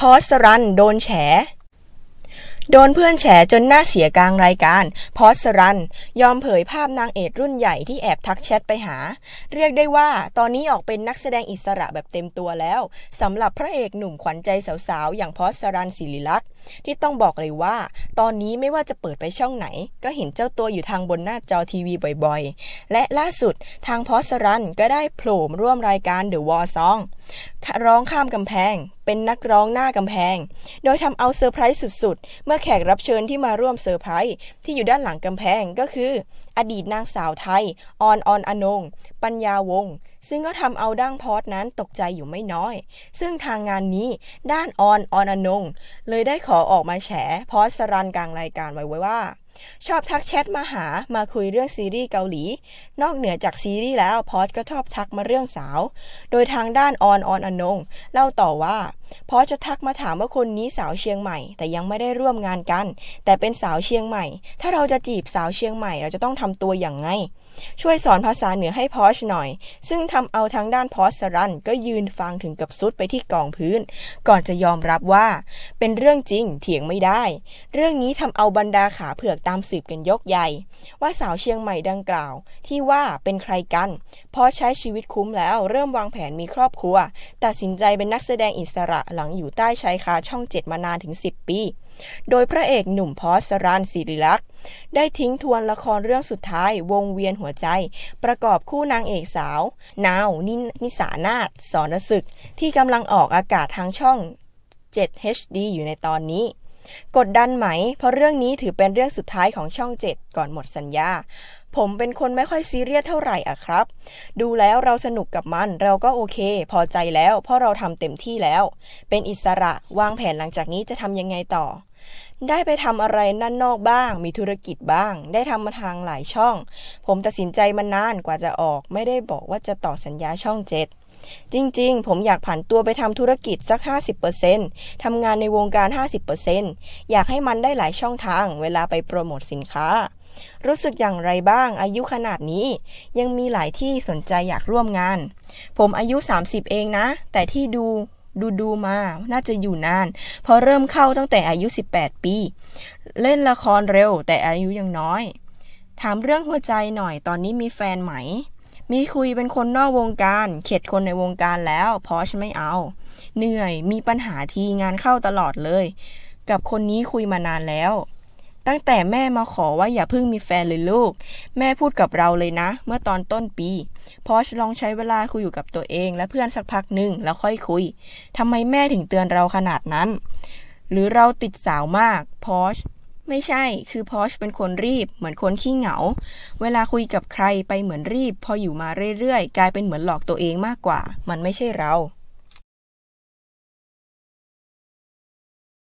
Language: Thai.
พอสรันโดนแฉ โดนเพื่อนแฉจนหน้าเสียกลางรายการพอสรันยอมเผยภาพนางเอกรุ่นใหญ่ที่แอบทักแชทไปหา เรียกได้ว่าตอนนี้ออกเป็นนักแสดงอิสระแบบเต็มตัวแล้ว สำหรับพระเอกหนุ่มขวัญใจสาวๆ อย่างพอสรันศิริลักษ์ที่ต้องบอกเลยว่า ตอนนี้ไม่ว่าจะเปิดไปช่องไหน ก็เห็นเจ้าตัวอยู่ทางบนหน้าจอทีวีบ่อย ๆ และล่าสุดทางพอสรันก็ได้โผล่ร่วมรายการ The War Song ร้องข้ามกำแพงเป็นนักร้องหน้ากำแพง โดยทำเอาเซอร์ไพรส์สุดๆ เมื่อแขกรับเชิญที่มาร่วมเซอร์ไพรส์ที่อยู่ด้านหลังกำแพงก็คือ อดีตนางสาวไทย ออนออนอนงปัญญาวงซึ่งก็ทำเอาดั้งพอดนั้นตกใจอยู่ไม่น้อย ซึ่งทางงานนี้ด้านออนออนอนงเลยได้ขอออกมาแฉพอสรันกลางรายการไว้ว่าชอบทักแชทมาหา มาคุยเรื่องซีรีส์เกาหลี นอกเหนือจากซีรีส์แล้ว พอดก็ชอบทักมาเรื่องสาว โดยทางด้านออนออนอนง เล่าต่อว่าเพราะจะทักมาถามว่าคนนี้สาวเชียงใหม่แต่ยังไม่ได้ร่วมงานกัน แต่เป็นสาวเชียงใหม่ ถ้าเราจะจีบสาวเชียงใหม่ เราจะต้องทำตัวอย่างไง ช่วยสอนภาษาเหนือให้พอชหน่อย ซึ่งทำเอาทางด้านพอสรันก็ยืนฟังถึงกับซุดไปที่กองพื้น ก่อนจะยอมรับว่า เป็นเรื่องจริงเถียงไม่ได้ เรื่องนี้ทำเอาบรรดาขาเผือกตามสืบกันยกใหญ่ ว่าสาวเชียงใหม่ดังกล่าว ที่ว่าเป็นใครกันพอใช้ชีวิตคุ้มแล้ว เริ่มวางแผนมีครอบครัวตัดสินใจเป็นนักแสดงอิสระระหลังอยู่ใต้ชายคาช่องเจ็ดมานานถึง 10 ปี โดยพระเอกหนุ่มพอสรันศิริลักษ์ได้ทิ้งทวนละครเรื่องสุดท้าย วงเวียนหัวใจ ประกอบคู่นางเอกสาว นาว นินสานาศสอนศึก ที่กำลังออกอากาศทางช่อง 7HD อยู่ในตอนนี้กดดันไหม เพราะเรื่องนี้ถือเป็นเรื่องสุดท้ายของช่องเจ็ดก่อนหมดสัญญา ผมเป็นคนไม่ค่อยซีเรียสเท่าไหร่อะครับ ดูแล้วเราสนุกกับมันเราก็โอเค พอใจแล้วเพราะเราทำเต็มที่แล้ว เป็นอิสระวางแผนหลังจากนี้จะทำยังไงต่อ ได้ไปทำอะไรนั่นนอกบ้าง มีธุรกิจบ้าง ได้ทำมาทางหลายช่อง ผมตัดสินใจมานานกว่าจะออกไม่ได้บอกว่าจะต่อสัญญาช่องเจ็ดจริงๆ ผมอยากผันตัวไปทำธุรกิจสัก 50%ทำงานในวงการ 50%อยากให้มันได้หลายช่องทางเวลาไปโปรโมทสินค้า รู้สึกอย่างไรบ้างอายุขนาดนี้ ยังมีหลายที่สนใจอยากร่วมงาน ผมอายุ 30 เองนะ แต่ที่ดูดูดูมา น่าจะอยู่นาน เพราะเริ่มเข้าตั้งแต่อายุ 18 ปี เล่นละครเร็วแต่อายุยังน้อย ถามเรื่องหัวใจหน่อยตอนนี้มีแฟนไหมมีคุยเป็นคนนอกวงการ เข็ดคนในวงการแล้วพอชไม่เอาเหนื่อยมีปัญหาทีงานเข้าตลอดเลย กับคนนี้คุยมานานแล้ว ตั้งแต่แม่มาขอว่าอย่าเพิ่งมีแฟนเลยลูก แม่พูดกับเราเลยนะ เมื่อตอนต้นปีพอชลองใช้เวลาคุยอยู่กับตัวเอง และเพื่อนสักพักหนึ่งแล้วค่อยคุยทำไมแม่ถึงเตือนเราขนาดนั้น หรือเราติดสาวมากพอชไม่ใช่ คือพอชเป็นคนรีบ เหมือนคนขี้เหงา เวลาคุยกับใครไปเหมือนรีบ พออยู่มาเรื่อย ๆ กลายเป็นเหมือนหลอกตัวเองมากกว่า มันไม่ใช่เรา